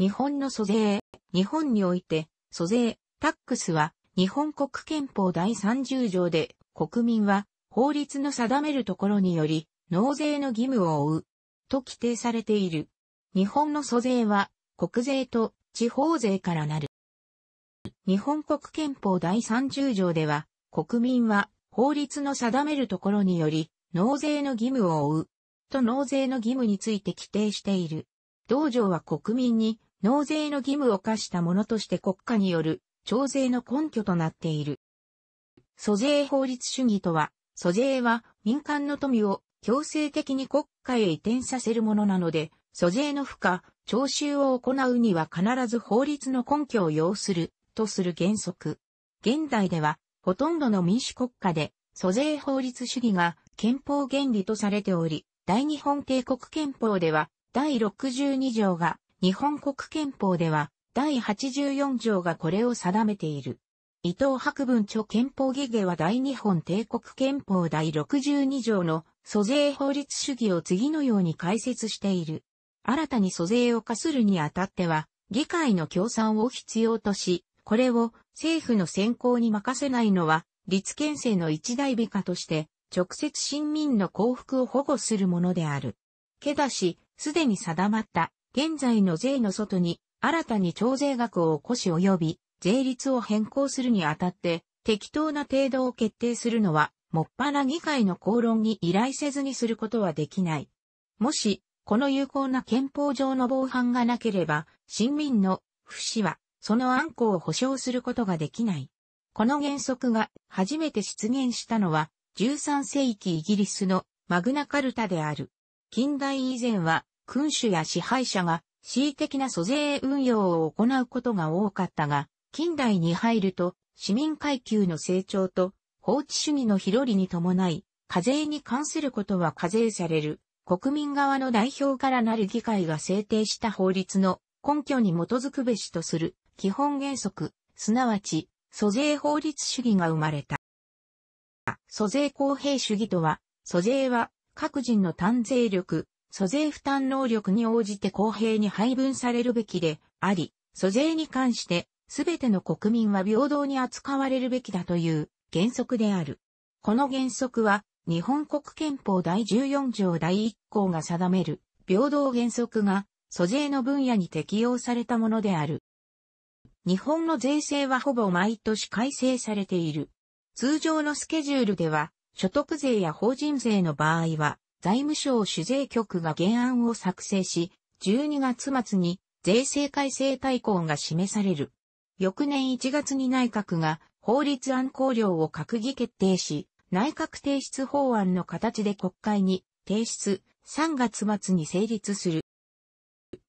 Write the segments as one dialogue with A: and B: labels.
A: 日本の租税。日本において、租税、タックスは、日本国憲法第30条で、国民は、法律の定めるところにより、納税の義務を負う、と規定されている。日本の租税は、国税と地方税からなる。日本国憲法第30条では、国民は、法律の定めるところにより、納税の義務を負う、と納税の義務について規定している。道場は国民に納税の義務を課したものとして国家による徴税の根拠となっている。租税法律主義とは、租税は民間の富を強制的に国家へ移転させるものなので、租税の負荷、徴収を行うには必ず法律の根拠を要する、とする原則。現代では、ほとんどの民主国家で、租税法律主義が憲法原理とされており、大日本帝国憲法では、第62条が日本国憲法では、第84条がこれを定めている。伊藤博文著憲法義下は大日本帝国憲法第62条の租税法律主義を次のように解説している。新たに租税を課するにあたっては、議会の協賛を必要とし、これを政府の選考に任せないのは、立憲制の一大美化として、直接新民の幸福を保護するものである。けだし、すでに定まった現在の税の外に、新たに徴税額を起こし及び、税率を変更するにあたって、適当な程度を決定するのは、もっぱら議会の公論に依頼せずにすることはできない。もし、この有効な憲法上の防犯がなければ、新民の不死は、その暗項を保障することができない。この原則が初めて出現したのは、13世紀イギリスのマグナカルタである。近代以前は、君主や支配者が恣意的な租税運用を行うことが多かったが、近代に入ると市民階級の成長と法治主義の広りに伴い、課税に関することは課税される、国民側の代表からなる議会が制定した法律の根拠に基づくべしとする基本原則、すなわち、租税法律主義が生まれた。租税公平主義とは、租税は各人の単税力、租税負担能力に応じて公平に配分されるべきであり、租税に関してすべての国民は平等に扱われるべきだという原則である。この原則は日本国憲法第14条第1項が定める平等原則が租税の分野に適用されたものである。日本の税制はほぼ毎年改正されている。通常のスケジュールでは所得税や法人税の場合は財務省主税局が原案を作成し、12月末に税制改正大綱が示される。翌年1月に内閣が法律案考量を閣議決定し、内閣提出法案の形で国会に提出、3月末に成立する。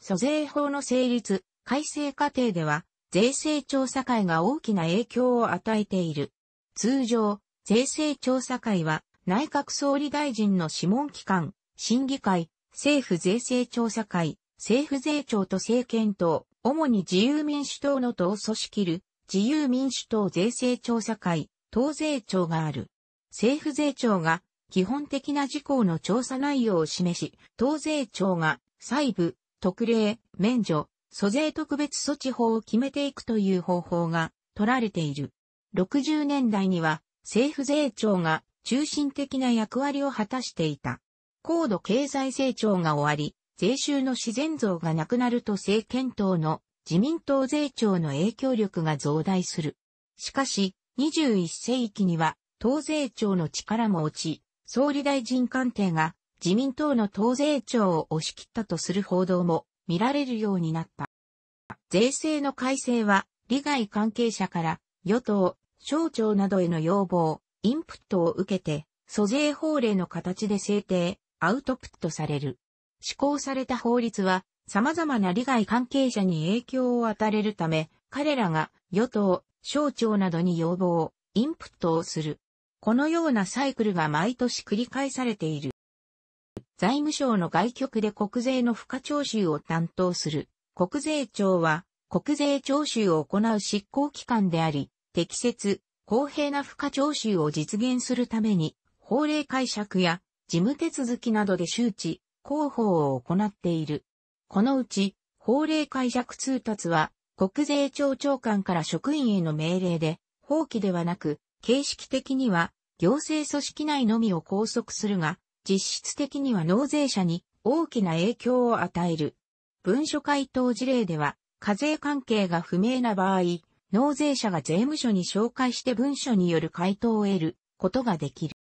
A: 租税法の成立、改正過程では、税制調査会が大きな影響を与えている。通常、税制調査会は、内閣総理大臣の諮問機関、審議会、政府税制調査会、政府税調と政権等、主に自由民主党の党組織る、自由民主党税制調査会、党税庁がある。政府税庁が基本的な事項の調査内容を示し、党税庁が細部、特例、免除、租税特別措置法を決めていくという方法が取られている。60年代には政府税庁が中心的な役割を果たしていた。高度経済成長が終わり、税収の自然増がなくなると政権党の自民党税調の影響力が増大する。しかし、21世紀には、党税調の力も落ち、総理大臣官邸が自民党の党税調を押し切ったとする報道も見られるようになった。税制の改正は、利害関係者から与党、省庁などへの要望、インプットを受けて、租税法令の形で制定、アウトプットされる。施行された法律は、様々な利害関係者に影響を与えるため、彼らが与党、省庁などに要望、インプットをする。このようなサイクルが毎年繰り返されている。財務省の外局で国税の付加徴収を担当する国税庁は国税徴収を行う執行機関であり、適切、公平な付加徴収を実現するために、法令解釈や事務手続きなどで周知、広報を行っている。このうち、法令解釈通達は、国税庁長官から職員への命令で、法規ではなく、形式的には、行政組織内のみを拘束するが、実質的には納税者に大きな影響を与える。文書回答事例では、課税関係が不明な場合、納税者が税務署に紹介して文書による回答を得ることができる。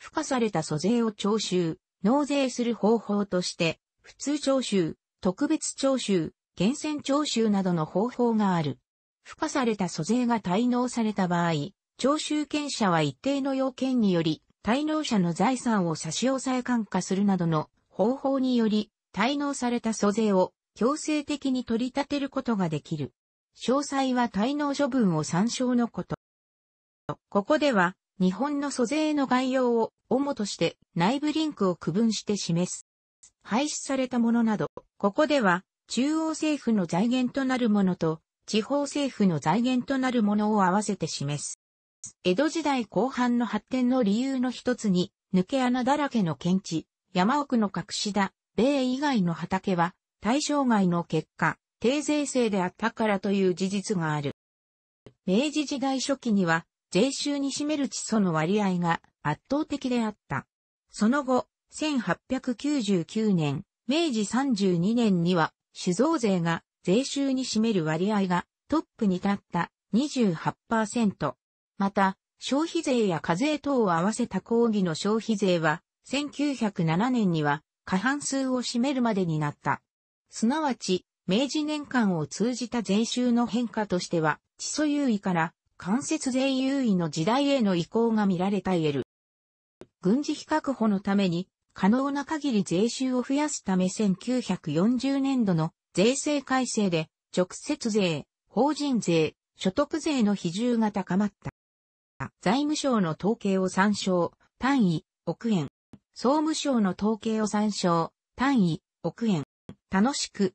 A: 付加された租税を徴収、納税する方法として、普通徴収、特別徴収、厳選徴収などの方法がある。付加された租税が滞納された場合、徴収権者は一定の要件により、滞納者の財産を差し押さえ感化するなどの方法により、滞納された租税を強制的に取り立てることができる。詳細は滞納処分を参照のこと。ここでは、日本の租税の概要を主として内部リンクを区分して示す。廃止されたものなど、ここでは中央政府の財源となるものと地方政府の財源となるものを合わせて示す。江戸時代後半の発展の理由の一つに、抜け穴だらけの検地、山奥の隠し田、米以外の畑は対象外の結果、低税制であったからという事実がある。明治時代初期には、税収に占める地層の割合が圧倒的であった。その後、1899年、明治32年には、酒造税が税収に占める割合がトップに立った28%。また、消費税や課税等を合わせた抗議の消費税は、1907年には過半数を占めるまでになった。すなわち、明治年間を通じた税収の変化としては、地租優位から間接税優位の時代への移行が見られた言える。軍事費確保のために、可能な限り税収を増やすため1940年度の税制改正で、直接税、法人税、所得税の比重が高まった。財務省の統計を参照、単位、億円。総務省の統計を参照、単位、億円。楽しく、